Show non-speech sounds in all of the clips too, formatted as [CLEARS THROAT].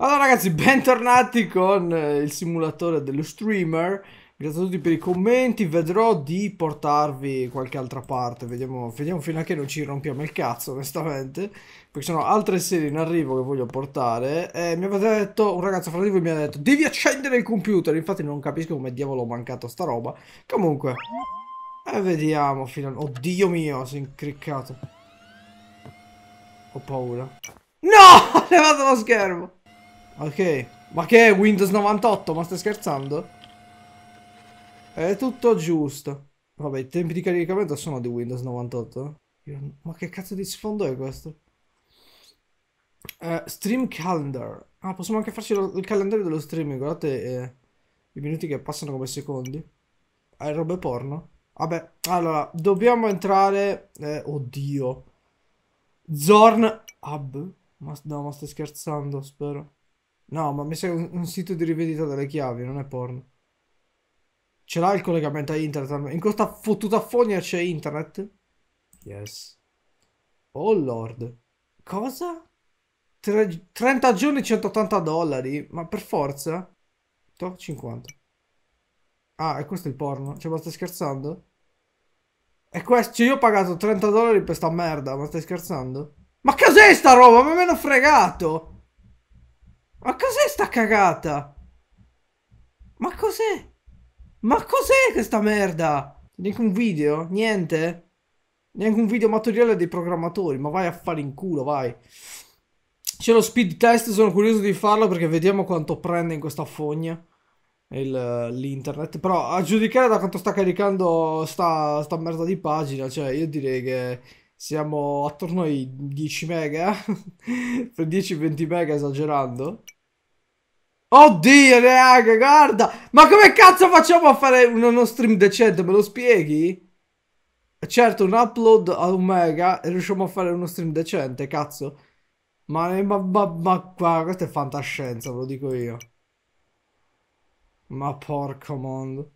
Allora ragazzi, bentornati con eh, il simulatore dello streamer. Grazie a tutti per i commenti, vedrò di portarvi qualche altra parte, vediamo, vediamo fino a che non ci rompiamo il cazzo onestamente, perché sono altre serie in arrivo che voglio portare. E mi avete detto, un ragazzo fra di voi mi ha detto, devi accendere il computer, infatti non capisco come diavolo ho mancato sta roba. Comunque, e vediamo fino a... Oddio mio, si è incriccato. Ho paura. No! levato [LAUGHS] lo schermo! Ok. Ma che è Windows 98? Ma stai scherzando? È tutto giusto. Vabbè, i tempi di caricamento sono di Windows 98. Eh? Ma che cazzo di sfondo è questo? Uh, stream calendar. Ah, possiamo anche farci lo, il calendario dello streaming. Guardate eh, i minuti che passano come secondi. Hai robe porno? Vabbè, allora, dobbiamo entrare... Eh, oddio. Zorn Hub. Ma, no, ma stai scherzando, spero. No, ma mi sa un, un sito di rivendita delle chiavi, non è porno. Ce l'ha il collegamento a internet? In questa fottuta fogna c'è internet? Yes. Oh lord. Cosa? Tre, 30 giorni 180 dollari? Ma per forza? Toh, 50. Ah, e questo è il porno? Cioè, ma stai scherzando? E questo, cioè, io ho pagato 30 dollari per sta merda, ma stai scherzando? Ma cos'è sta roba? Ma me ne ho fregato! Ma cos'è sta cagata? Ma cos'è? Ma cos'è questa merda? Neanche un video? Niente? Neanche un video materiale dei programmatori, ma vai a fare in culo, vai. C'è lo speed test, sono curioso di farlo perché vediamo quanto prende in questa fogna l'internet. Però a giudicare da quanto sta caricando sta, sta merda di pagina, cioè io direi che siamo attorno ai 10 mega, per [LAUGHS] 10-20 mega esagerando. Oddio, neanche, guarda! Ma come cazzo facciamo a fare uno stream decente? Me lo spieghi? Certo, un upload a un mega e riusciamo a fare uno stream decente, cazzo. Ma, ma, ma, ma guarda, questa è fantascienza, ve lo dico io. Ma porco mondo.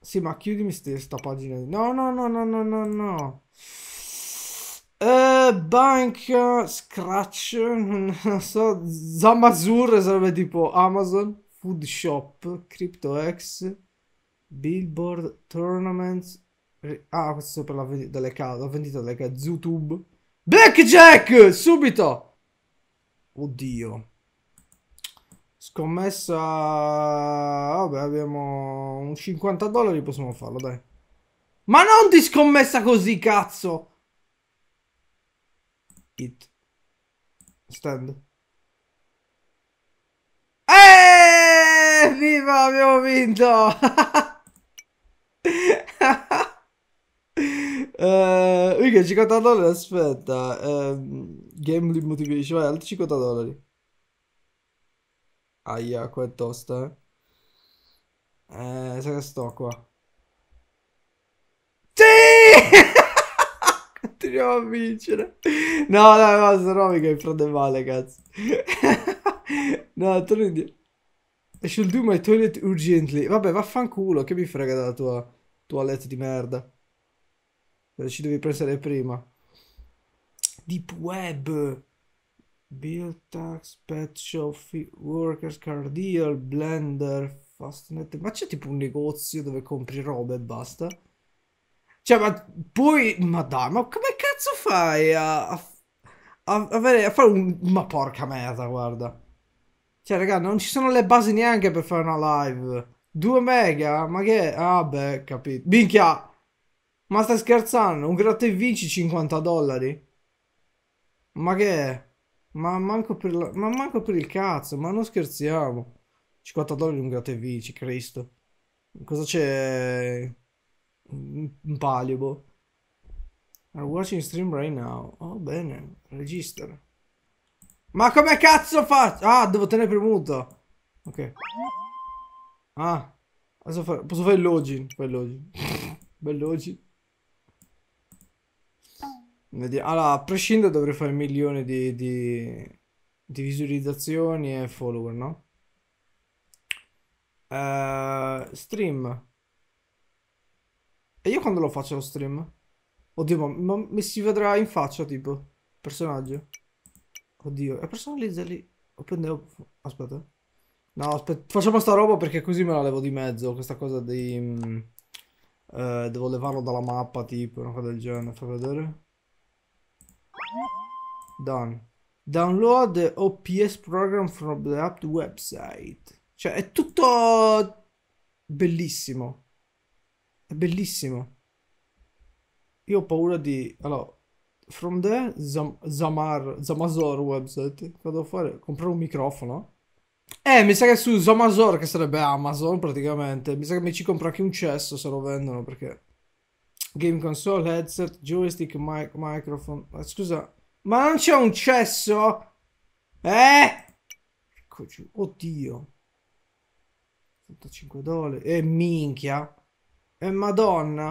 Sì, ma chiudimi sta pagina. No, no, no, no, no, no, no. Uh, eh, bank, Scratch, non so, Zamazur sarebbe tipo Amazon, Food Shop, CryptoX, Billboard, Tournaments, ah questo è per la vendita delle case, la vendita delle case, YouTube, Blackjack, subito! Oddio. Scommessa... Vabbè, abbiamo un 50 dollari, possiamo farlo, dai. Ma non di scommessa così, cazzo! Kid. Stand. Eeeh! Viva, abbiamo vinto! uh, [LAUGHS] mica 50 dollari, aspetta. Um, ehm, gambling motivation, vai, altri 50 dollari. Aia, qua è tosta, eh. Eh, sai che sto qua. Sì! [LAUGHS] Continuiamo a vincere. No, no, no, no Romy che mi prende male, cazzo. [LAUGHS] no, torni indietro. I should do my toilet urgently. Vabbè, vaffanculo, che mi frega della tua toilette di merda. Eh, ci devi prendere prima. Deep Web. Build Tax, Pet Shop, Workers, Car Deal, Blender, Fastnet. Ma c'è tipo un negozio dove compri roba e basta? Cioè, ma poi, ma dai, ma come cazzo fai a, a, a, avere, a fare un... Ma porca merda, guarda. Cioè, raga, non ci sono le basi neanche per fare una live. 2 mega? Ma che... Ah, beh, capito. Minchia! Ma stai scherzando? Un gratta vinci 50 dollari? Ma che... Ma manco, per la... ma manco per il cazzo, ma non scherziamo. 50 dollari un gratta vinci, Cristo. Cosa c'è un palio. Are watching stream right now. Oh, bene. Registra. Ma come cazzo faccio? Ah, devo tenere premuto. Ok. Ah. Adesso fare... posso fare il login. Fai il login. [LAUGHS] Bel login. Allora, a prescindere dovrei fare milioni di, di, di visualizzazioni e follower, no? Uh, stream. E io quando lo faccio lo stream? Oddio, ma, ma mi si vedrà in faccia, tipo. Personaggio. Oddio, e personalizzali. Open the... Aspetta. No, aspetta. Facciamo sta roba perché così me la levo di mezzo. Questa cosa di... Mh, mm, eh, devo levarlo dalla mappa, tipo, una cosa del genere. Fai vedere. Done. Download the OPS program from the app website. Cioè, è tutto bellissimo. È bellissimo. Io ho paura di... Allora, from there, Zam- Zamar, Zamazor website. Cosa devo fare? Comprare un microfono? Eh, mi sa che su Zamazor, che sarebbe Amazon praticamente, mi sa che mi ci compro anche un cesso se lo vendono perché... Game console, headset, joystick, mic microphone... Ma scusa, ma non c'è un cesso? Eh? Oddio. 85 dollari. E eh, minchia. E madonna.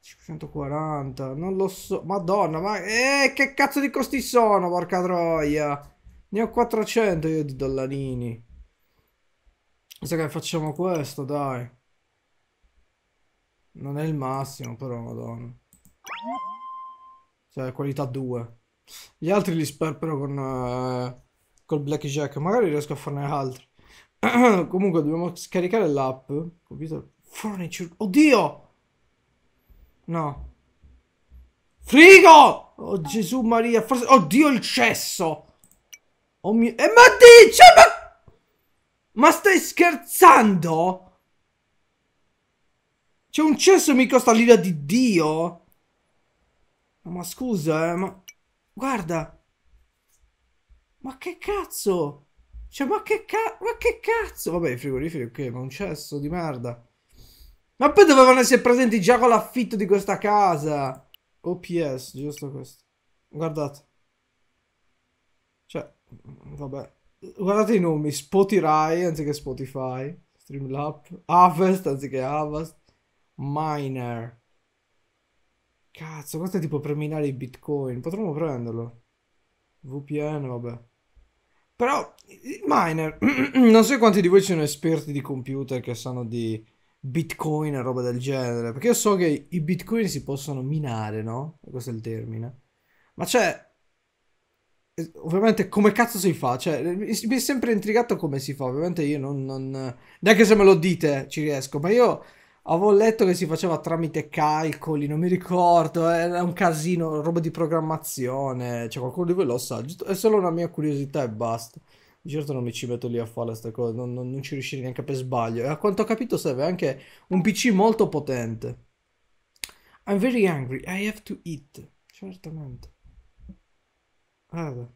540, non lo so. Madonna, ma eh, che cazzo di costi sono, porca troia. Ne ho 400 io di dollarini. Sai che facciamo questo, dai. Non è il massimo, però, madonna. Cioè, qualità 2. Gli altri li sperpero con... Eh, col blackjack. Magari riesco a farne altri. [CLEARS THROAT] Comunque dobbiamo scaricare l'app. Computer furniture. Oddio! No. Frigo! Oh Gesù Maria, forse... Oddio il cesso! Oh mio... Eh, ma dice, cioè, ma... Ma stai scherzando? C'è cioè, un cesso mi costa l'ira di Dio? Ma scusa, eh, ma... Guarda! Ma che cazzo? Cioè, ma che, ca- ma che cazzo? Vabbè, i frigoriferi, ok, ma un cesso di merda. Ma poi dovevano essere presenti già con l'affitto di questa casa. OPS, giusto questo. Guardate. Cioè, vabbè. Guardate i nomi. Spotify anziché Spotify. Streamlab. Avast anziché Avast. Miner. Cazzo, questo è tipo per minare i bitcoin. Potremmo prenderlo. VPN, vabbè. Però, miner, [CLEARS THROAT] non so quanti di voi sono esperti di computer che sanno di bitcoin e roba del genere, perché io so che i bitcoin si possono minare, no? Questo è il termine. Ma cioè, eh, ovviamente come cazzo si fa? Cioè, eh, mi è sempre intrigato come si fa, ovviamente io non, non... neanche se me lo dite ci riesco, ma io Avevo letto che si faceva tramite calcoli, non mi ricordo, era un casino, roba di programmazione, cioè qualcuno di voi lo sa, è solo una mia curiosità e basta. Di certo non mi ci metto lì a fare queste cose, non, non, non ci riuscirei neanche per sbaglio. E a quanto ho capito serve anche un PC molto potente. I'm very angry, I have to eat. Certamente. Guarda,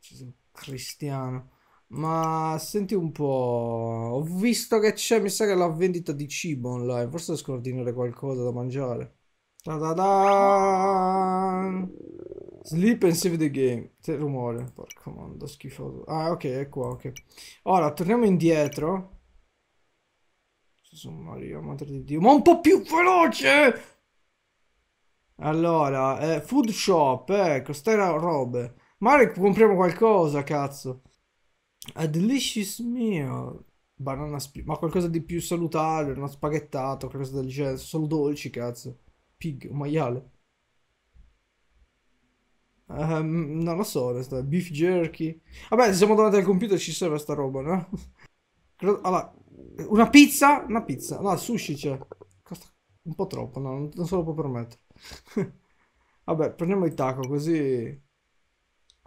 ci sono cristiano. Ma senti un po', ho visto che c'è, mi sa che la vendita di cibo online, forse ordinare qualcosa da mangiare. Ta da da! Sleep and save the game. Che rumore, porco mondo, schifoso. Ah, ok, è qua, ok. Ora, torniamo indietro. Gesù Maria, madre di Dio, ma un po' più veloce! Allora, eh, food shop, ecco, eh, stai sta robe. Mare compriamo qualcosa, cazzo. A delicious meal. Banana split. Ma qualcosa di più salutare, una spaghettata, qualcosa del genere. Solo dolci, cazzo. Pig, un maiale. Um, non lo so, resta. Beef jerky. Vabbè, se siamo davanti al computer ci serve sta roba, no? Allora, una pizza? Una pizza. No, sushi c'è. Costa un po' troppo, no? Non, non se lo può permettere. [LAUGHS] Vabbè, prendiamo il taco così...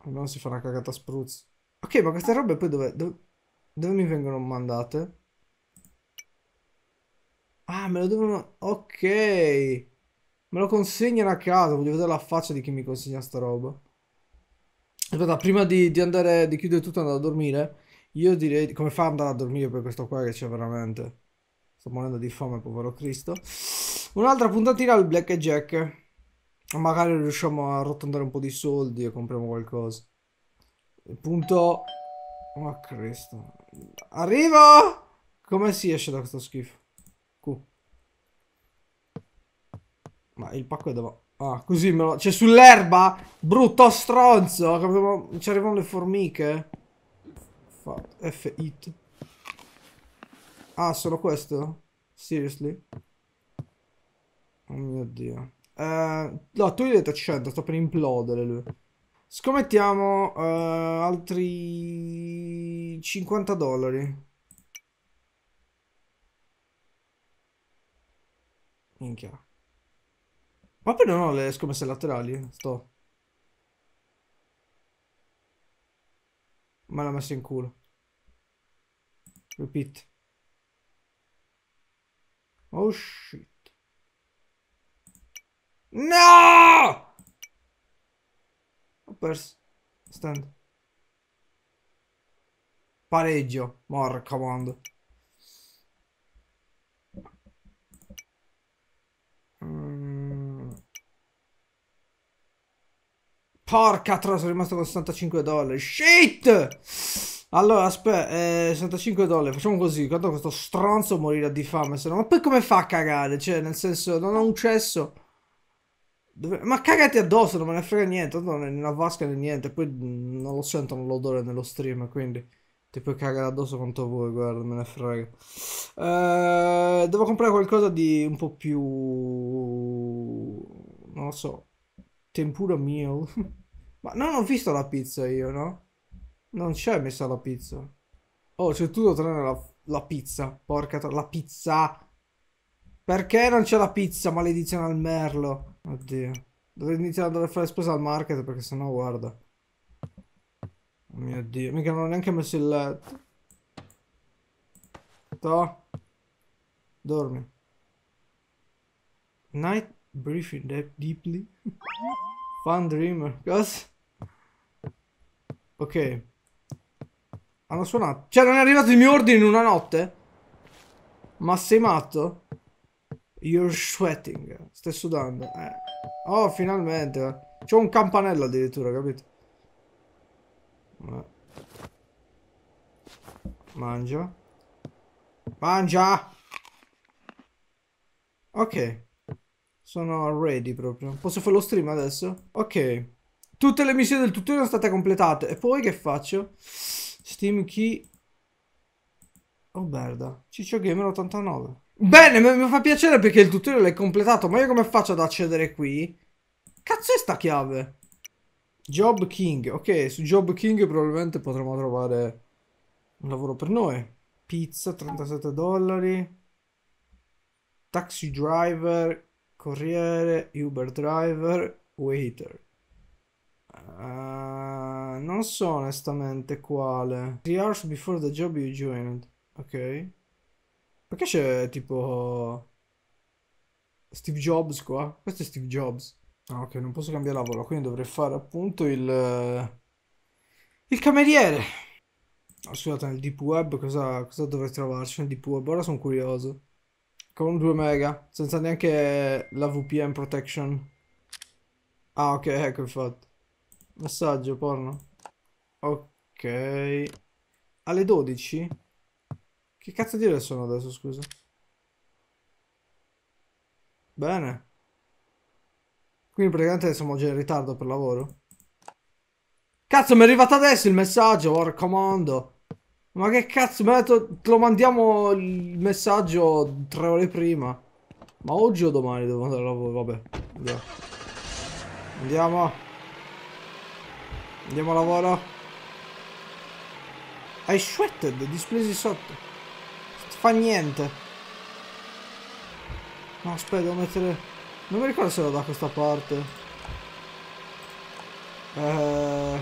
Almeno si fa una cagata spruzzo. Ok, ma queste robe poi dove, dove, dove mi vengono mandate? Ah, me lo devono... Ok. Me lo consegnano a casa. Voglio vedere la faccia di chi mi consegna sta roba. Aspetta, prima di, di andare... Di chiudere tutto e andare a dormire. Io direi... Come fa ad andare a dormire per questo qua che c'è veramente? Sto morendo di fame, povero Cristo. Un'altra puntatina al Blackjack. Magari riusciamo a rotondare un po' di soldi e compriamo qualcosa. Il punto... oh, Cristo. Arrivo! Come si esce da questo schifo? Q. Ma il pacco è dove... Ah, così me lo... Cioè, sull'erba? Brutto stronzo! Ci arrivano le formiche? Fatto. F hit. Ah, solo questo? Seriously? Oh mio Dio. Eh, no, tu gli hai detto 100, sto per implodere lui. Scommettiamo uh, altri 50 dollari. Minchia. Ma poi non ho le scommesse laterali, sto. Me l'ha messo in culo. Repeat. Oh shit. No! Coopers. Stand. Pareggio. Morca mondo. Mm. Porca tro, sono rimasto con 65 dollari. Shit! Allora, aspetta, eh, 65 dollari, facciamo così, quanto questo stronzo morire di fame, se no... Ma poi come fa a cagare? Cioè, nel senso, non ho un cesso... Ma cagati addosso, non me ne frega niente, non è una vasca né niente, poi mm, non lo sentono l'odore nello stream, quindi ti puoi cagare addosso quanto vuoi, guarda, me ne frega. Eh, devo comprare qualcosa di un po' più... non lo so, tempura meal. [LAUGHS] Ma non ho visto la pizza io, no? Non c'è messa la pizza. Oh, c'è tutto tranne la, la pizza, porca tra... la pizza! Perché non c'è la pizza, maledizione al merlo? Oddio. Dovrei iniziare a dover fare spesa al market perché sennò guarda. Oh mio dio. Mica non ho neanche messo il... letto. To. Dormi. Night briefing de deeply. Fun dreamer. Cosa? Ok. Hanno suonato. Cioè non è arrivato il mio ordine in una notte? Ma sei matto? You're sweating. Stai sudando. Eh. Oh, finalmente. C'ho un campanello addirittura, capito? Eh. Mangia. Mangia! Ok. Sono ready proprio. Posso fare lo stream adesso? Ok. Tutte le missioni del tutorial sono state completate. E poi che faccio? Steam key... Oh merda. Ciccio Gamer 89. Bene, mi fa piacere perché il tutorial l'hai completato, ma io come faccio ad accedere qui? Cazzo è sta chiave? Job King, ok, su Job King probabilmente potremo trovare un lavoro per noi. Pizza, 37 dollari. Taxi driver, corriere, Uber driver, waiter. Uh, non so onestamente quale. 3 hours before the job you joined, ok. Perché c'è tipo Steve Jobs qua? Questo è Steve Jobs. Ah, ok, non posso cambiare lavoro, quindi dovrei fare appunto il il cameriere. Oh, scusate, nel deep web cosa, cosa dovrei trovarci nel deep web? Ora sono curioso. Con 2 mega, senza neanche la VPN protection. Ah, ok, ecco infatti. Massaggio, porno. Ok. Alle 12? Che cazzo di ore sono adesso, scusa? Bene. Quindi praticamente siamo già in ritardo per lavoro. Cazzo, mi è arrivato adesso il messaggio, porca comando. Ma che cazzo, mi ha detto, te lo mandiamo il messaggio tre ore prima. Ma oggi o domani devo andare a lavoro, vabbè. Andiamo. Andiamo. Andiamo a lavoro. I sweated, displesi sotto fa niente. No, aspetta, devo mettere... Non mi ricordo se lo da questa parte. Eh...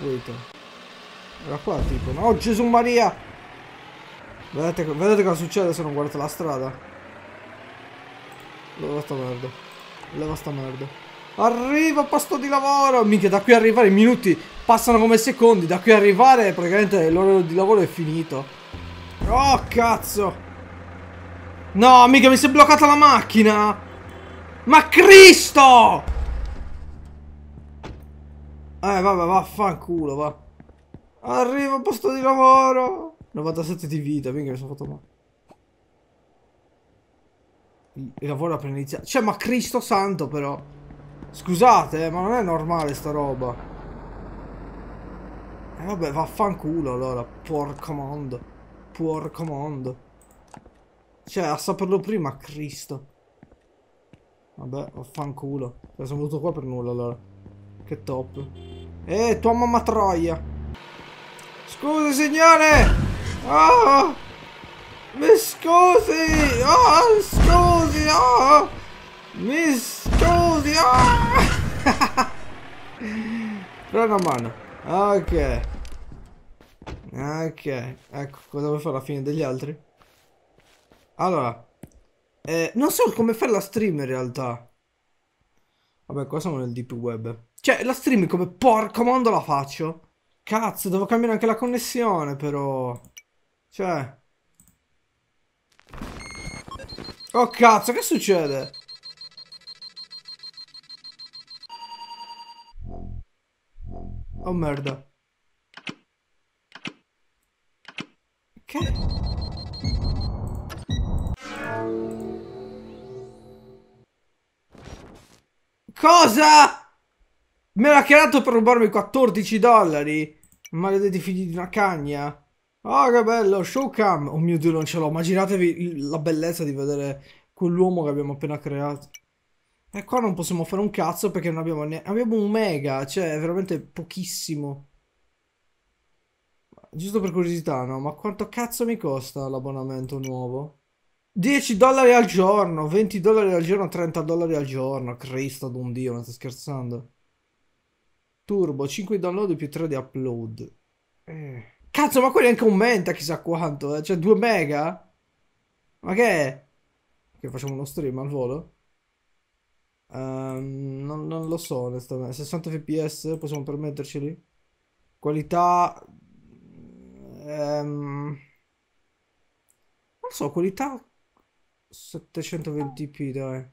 Wait. Era qua tipo. No, oh, Gesù Maria! Vedete, vedete cosa succede se non guardate la strada. Leva sta merda. Leva sta merda. Arriva posto di lavoro! Minchia, da qui arrivare in minuti Passano come secondi, da qui arrivare praticamente l'ora di lavoro è finito. Oh cazzo! No, amica mi si è bloccata la macchina! Ma Cristo! Eh, vabbè, vaffanculo, va. Arrivo al posto di lavoro! 97 di vita, mica mi sono fatto male. Il lavoro appena iniziato. Cioè, ma Cristo santo, però. Scusate, eh, ma non è normale sta roba. E eh, vabbè, vaffanculo allora, porco mondo. Porco mondo. Cioè, a saperlo prima, Cristo. Vabbè, vaffanculo. Cioè, sono venuto qua per nulla allora. Che top. Eh, tua mamma troia. Scusi, signore! Ah! Mi scusi! Ah, scusi! Ah! Mi scusi! Ah! [LAUGHS] Oh. Dai mano. Ok. Ok, ecco cosa vuoi fare alla fine degli altri. Allora, eh, non so come fare la stream in realtà. Vabbè, qua siamo nel deep web. Cioè, la stream come porco mondo la faccio? Cazzo, devo cambiare anche la connessione però. Cioè... Oh cazzo, che succede? Oh merda. Che? Cosa? Me l'ha creato per rubarmi 14 dollari? Maledetti figli di una cagna. Oh che bello, showcam. Oh mio dio non ce l'ho, immaginatevi la bellezza di vedere quell'uomo che abbiamo appena creato. E qua non possiamo fare un cazzo perché non abbiamo neanche... Abbiamo un mega, cioè veramente pochissimo. Giusto per curiosità, no? Ma quanto cazzo mi costa l'abbonamento nuovo? 10 dollari al giorno, 20 dollari al giorno, 30 dollari al giorno. Cristo d'un dio, ma stai scherzando? Turbo, 5 download più 3 di upload. Eh. Cazzo, ma quello è anche un menta chissà quanto, eh? Cioè 2 mega? Ma che è? Che facciamo uno stream al volo? Ehm, non, non, lo so onestamente. 60 fps possiamo permetterceli? Qualità... Um, non so, qualità 720p dai.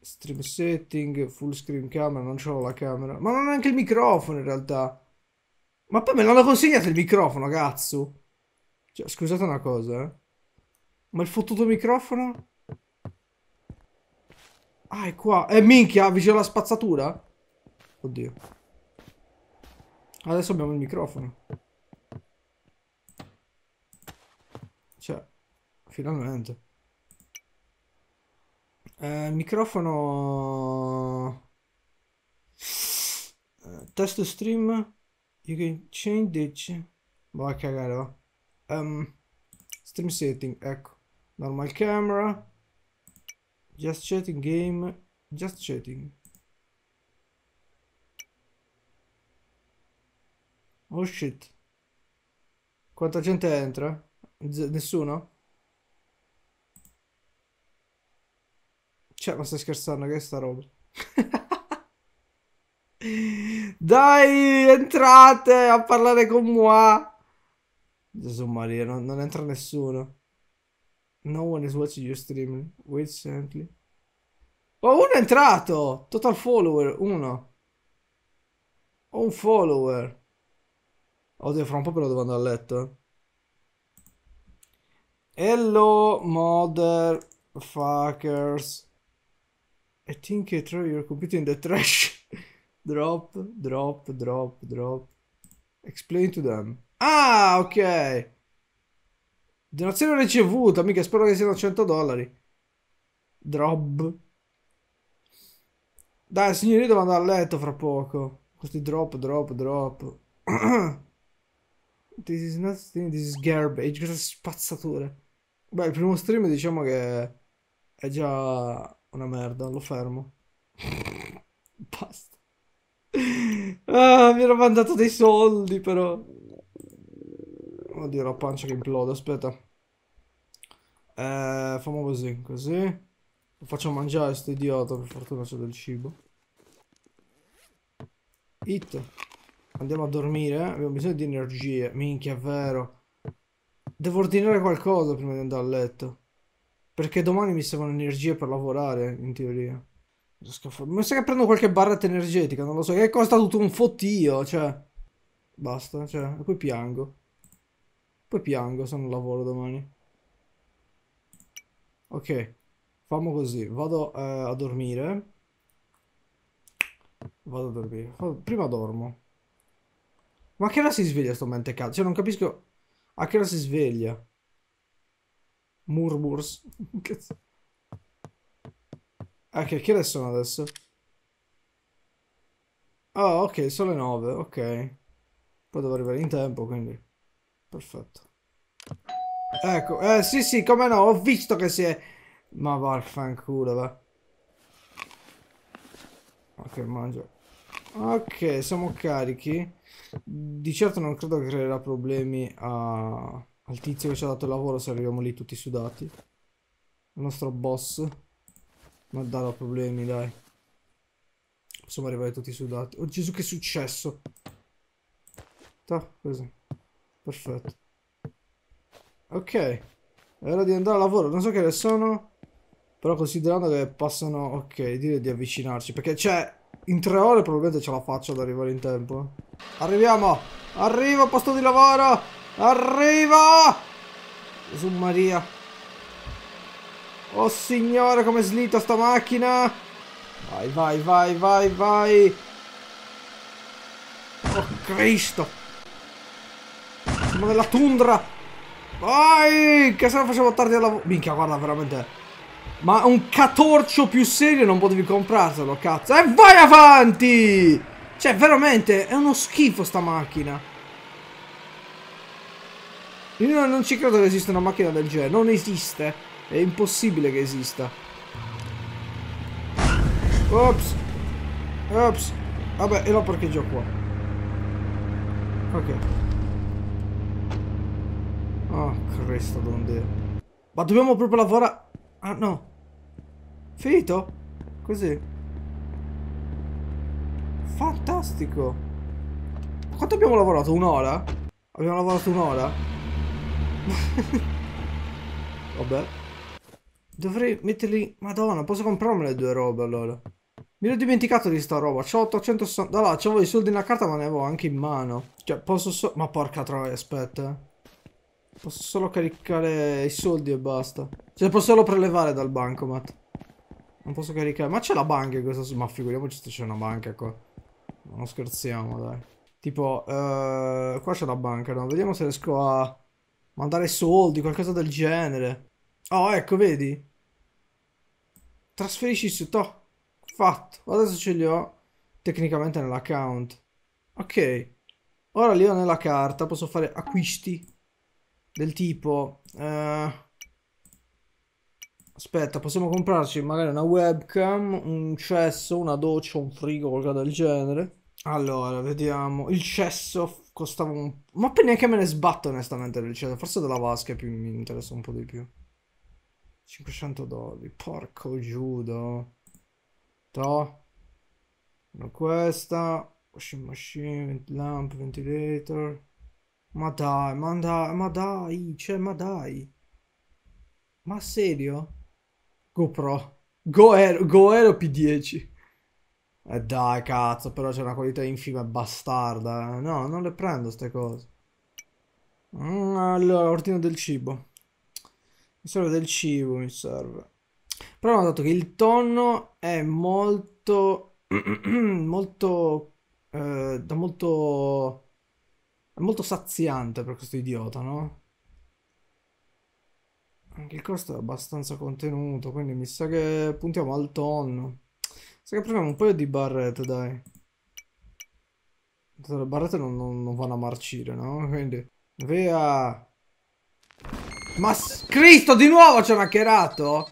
Stream setting, full screen camera, non c'ho la camera. Ma non ho neanche il microfono in realtà. Ma poi me l'hanno consegnato il microfono, cazzo. Cioè, scusate una cosa, eh. Ma il fottuto microfono? Ah, è qua. E eh, minchia, vicino alla spazzatura? Oddio. Adesso abbiamo il microfono. Cioè, finalmente. Eh, microfono... Eh, test stream. You can change it. Va a cagare, va. Um, stream setting, ecco. Normal camera. Just chatting game. Just chatting. Oh shit. Quanta gente entra? Z nessuno? Cioè, ma stai scherzando, che è sta roba? [LAUGHS] Dai, entrate a parlare con moi. Gesù Maria, non, non entra nessuno. No one is watching your stream. Wait gently. Oh, uno è entrato! Total follower, uno. Ho un follower. Oddio, fra un po' però devo andare a letto. Eh. Hello, motherfuckers. I think I throw your computer in the trash. [LAUGHS] drop, drop, drop, drop. Explain to them. Ah, ok. Donazione ricevuta, mica spero che siano 100 dollari. Drop. Dai signori, io devo andare a letto fra poco. Questi drop, drop, drop. [CLEARS THROAT] this is nothing, this is garbage. Questa spazzatura. Beh, il primo stream diciamo che è già una merda, lo fermo. [LAUGHS] Basta. Ah, mi ero mandato dei soldi però. Oddio, la pancia che implode, aspetta. Eh, facciamo così, così. Lo faccio mangiare sto idiota, per fortuna c'è del cibo. Hit. Andiamo a dormire, eh? abbiamo bisogno di energie. Minchia, è vero. Devo ordinare qualcosa prima di andare a letto. Perché domani mi servono energie per lavorare, in teoria. Mi sa che prendo qualche barretta energetica, non lo so. Che costa tutto un fottio, cioè... Basta, cioè, e poi piango. Poi piango se non lavoro domani. Ok, famo così. Vado eh, a dormire. Vado a dormire. Prima dormo. Ma a che ora si sveglia sto cazzo? Cioè non capisco... A che ora si sveglia? Murmurs. [LAUGHS] Cazzo. Ah, ok, che ore sono adesso? Ah, oh, ok, sono le 9, ok. Poi devo arrivare in tempo, quindi perfetto. Ecco, eh, sì, sì, come no, ho visto che si è... Ma vaffanculo, va. Ok, mangio. Ok, siamo carichi. Di certo non credo che creerà problemi a... al tizio che ci ha dato il lavoro se arriviamo lì tutti sudati. Il nostro boss. Non darà problemi, dai. Possiamo arrivare tutti sudati. Oh Gesù, che è successo! Ta, così. Perfetto. Ok. È ora di andare a lavoro. Non so che ne sono. Però considerando che passano... Ok, direi di avvicinarci. Perché c'è... Cioè, in tre ore probabilmente ce la faccio ad arrivare in tempo. Arriviamo! Arrivo, posto di lavoro! Arrivo! Gesù Maria. Oh signore, come slitta sta macchina! Vai, vai, vai, vai, vai! Oh Cristo! Siamo nella tundra. Vai! Che se la facciamo tardi al lavoro. Minchia, guarda, veramente. Ma un catorcio più serio non potevi comprartelo, cazzo. E vai avanti! Cioè, veramente, è uno schifo sta macchina. Io non ci credo che esista una macchina del genere. Non esiste. È impossibile che esista. Ops. Ops. Vabbè, e lo parcheggio qua. Ok. Oh, ah, cresta donde. Ma dobbiamo proprio lavorare... Ah, no. Finito? Così. Fantastico. Quanto abbiamo lavorato? Un'ora? Abbiamo lavorato un'ora? [LAUGHS] Vabbè. Dovrei metterli... Madonna, posso comprarmi le due robe allora. Mi ero dimenticato di sta roba. C'ho 860... Da là, c'avevo i soldi nella carta ma ne avevo anche in mano. Cioè, posso so... Ma porca troia, aspetta. Eh. Posso solo caricare i soldi e basta. Cioè, posso solo prelevare dal bancomat. Non posso caricare. Ma c'è la banca in questa... Ma figuriamoci se c'è una banca qua. Non scherziamo, dai. Tipo, uh, qua c'è la banca, no? Vediamo se riesco a mandare soldi, qualcosa del genere. Oh, ecco, vedi? Trasferisci su... To. Fatto. Adesso ce li ho tecnicamente nell'account. Ok. Ora li ho nella carta, posso fare acquisti del tipo... Uh, aspetta, possiamo comprarci magari una webcam, un cesso, una doccia, un frigo, qualcosa del genere. Allora, vediamo. Il cesso costava un... Ma poi neanche me ne sbatto onestamente del cesso. Forse della vasca più, mi interessa un po' di più. 500 dollari. Porco giudo. To. Questa. Washing machine, lamp, ventilator. Ma dai, ma dai, ma dai, cioè, ma dai. Ma serio? GoPro. GoEro P10. E dai, cazzo, però c'è una qualità infima bastarda. Eh. No, non le prendo queste cose. Mm, allora, ordino del cibo. Mi serve del cibo, mi serve. Però ho notato che il tonno è molto... [CLEARS THROAT] molto... Eh, da molto è molto saziante per questo idiota, no? Anche il costo è abbastanza contenuto, quindi mi sa che puntiamo al tonno. Mi Sa che prendiamo un paio di barrette, dai. Le barrette non, non, non vanno a marcire, no? Quindi... Via! Ma Cristo, di nuovo ci ha maccherato?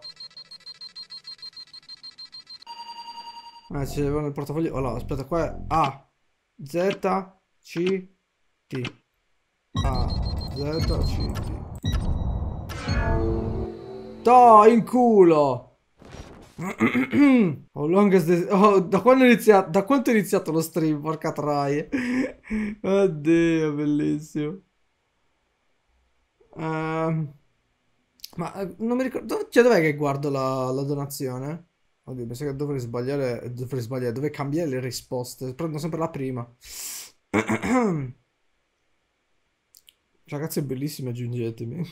Ah, ci avevano il portafoglio. Oh no, aspetta, qua è... A, Z, C, T A Z C T To in culo [CLEARS THROAT] oh, longest oh, da quando è iniziato da quanto è iniziato lo stream porca traie [LAUGHS] oddio bellissimo um, ma eh, non mi ricordo cioè dov'è che guardo la, la donazione oddio penso che dovrei sbagliare dovrei sbagliare dovrei cambiare le risposte prendo sempre la prima [CLEARS THROAT] Ragazzi cioè, è bellissima, aggiungetemi.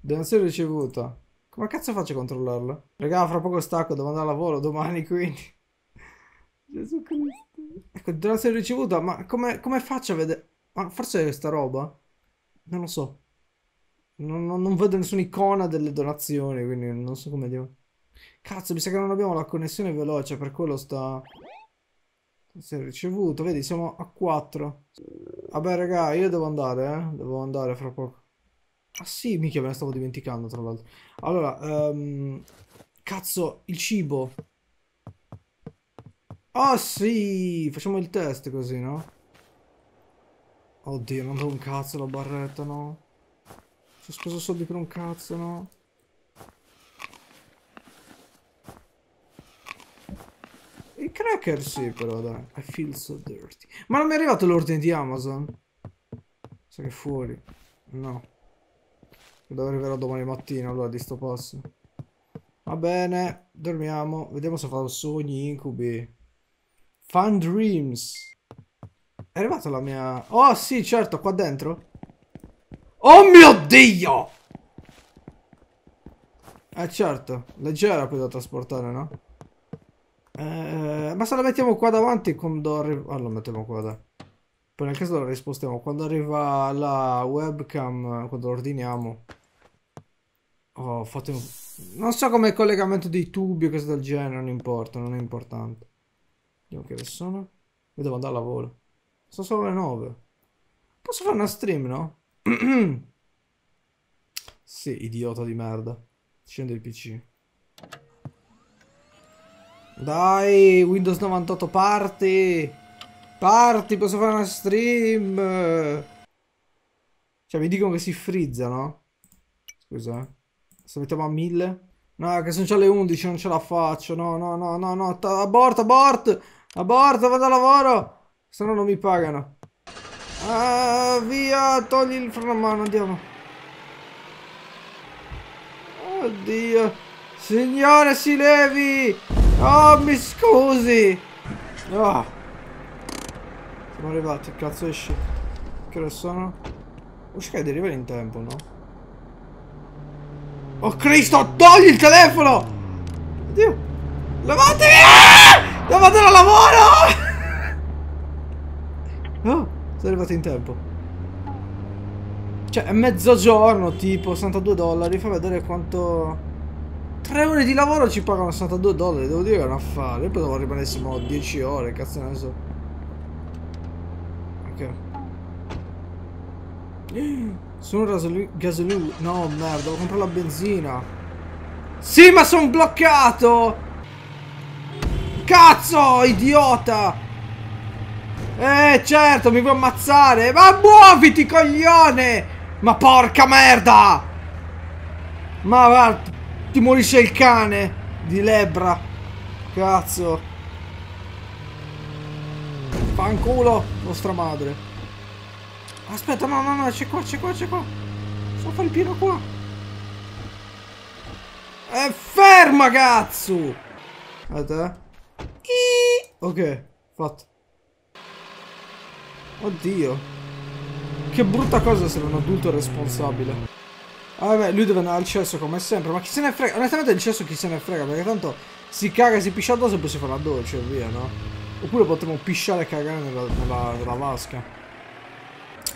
[LAUGHS] Donazione ricevuta. Come cazzo faccio a controllarla? Regà, fra poco stacco, devo andare a lavoro domani, quindi... [LAUGHS] Gesù Cristo. Ecco, donazione ricevuta, ma come, come faccio a vedere... Ma forse è sta roba? Non lo so. Non, non, non vedo nessuna icona delle donazioni, quindi non so come dire. Cazzo, mi sa che non abbiamo la connessione veloce, per quello sta... Si è ricevuto, vedi, siamo a 4. Vabbè, raga, io devo andare, eh. Devo andare fra poco. Ah sì, mica me ne stavo dimenticando, tra l'altro. Allora, um... cazzo, il cibo. Ah oh, sì, facciamo il test così, no? Oddio, non do un cazzo la barretta, no? Sono speso soldi per un cazzo, no? Cracker sì, però dai. I feel so dirty. Ma non mi è arrivato l'ordine di Amazon? Sai che fuori. No. Lo arriverò domani mattina, allora, di sto passo. Va bene, dormiamo. Vediamo se farò sogni, incubi. Fun dreams. È arrivata la mia... Oh, sì, certo, qua dentro. Oh mio Dio! Eh, certo. Leggera poi da trasportare, no? Eh, ma se lo mettiamo qua davanti quando arriva... Ah, lo mettiamo qua da... Poi nel caso lo rispostiamo. Quando arriva la webcam, quando ordiniamo... Oh, fate un... Non so come il collegamento dei tubi o cose del genere, non importa, non è importante. Vediamo che ore sono. Io devo andare a lavoro. Sono solo le 9. Posso fare una stream, no? [CLEARS THROAT] sì, idiota di merda. Scende il PC. Dai, Windows 98 parti! Parti, posso fare una stream! Cioè, mi dicono che si frizza, no? Scusa, eh. se mettiamo a 1000? No, che sono già le 11, non ce la faccio. No, no, no, no, no. Aborto, aborto! Aborto, vado a lavoro! Se no non mi pagano. Ah, via, togli il freno a mano, andiamo. Oddio. Signore, si levi! Oh, mi scusi! Oh. Siamo arrivati, cazzo esci. Che ore sono? Uscire di arrivare in tempo, no? Oh Cristo, togli il telefono! Oddio! Levatevi! Ah! Devo andare al lavoro! [LAUGHS] Oh, sono arrivato in tempo. Cioè, è mezzogiorno, tipo, 62 dollari. Fa vedere quanto... 3 ore di lavoro ci pagano 62 dollari, devo dire che è un affare. Io pensavo rimanere 10 ore, cazzo ne so. Ok. Sono gasol gasolio... No, merda, devo comprare la benzina. Sì, ma sono bloccato! Cazzo, idiota! Eh, certo, mi vuoi ammazzare! Ma muoviti, coglione! Ma porca merda! Ma guarda, ti morisce il cane di lebra. Cazzo. Fanculo, nostra madre. Aspetta, no, no, no, c'è qua, c'è qua, c'è qua. Sto fare il pieno qua. E eh, ferma, cazzo! Aspetta. Eh. Ok, fatto. Oddio. Che brutta cosa essere un adulto responsabile. Ah, vabbè, lui deve andare al cesso come sempre, ma chi se ne frega? Onestamente il cesso chi se ne frega, perché tanto si caga, e si piscia addosso e poi si fa la dolce e via, no? Oppure potremmo pisciare e cagare nella, nella, nella vasca.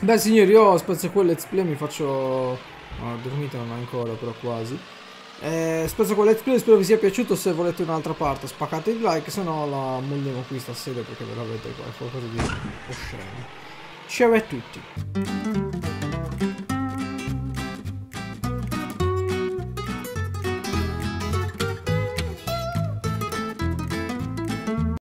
Beh signori, io spezzo quel let's play, mi faccio... No, ah, dormita non ancora, però quasi. Eh, spezzo quel let's play, spero vi sia piaciuto, se volete un'altra parte spaccate il like, se no la molliamo qui stasera perché veramente è qualcosa di osceno. Ciao a tutti!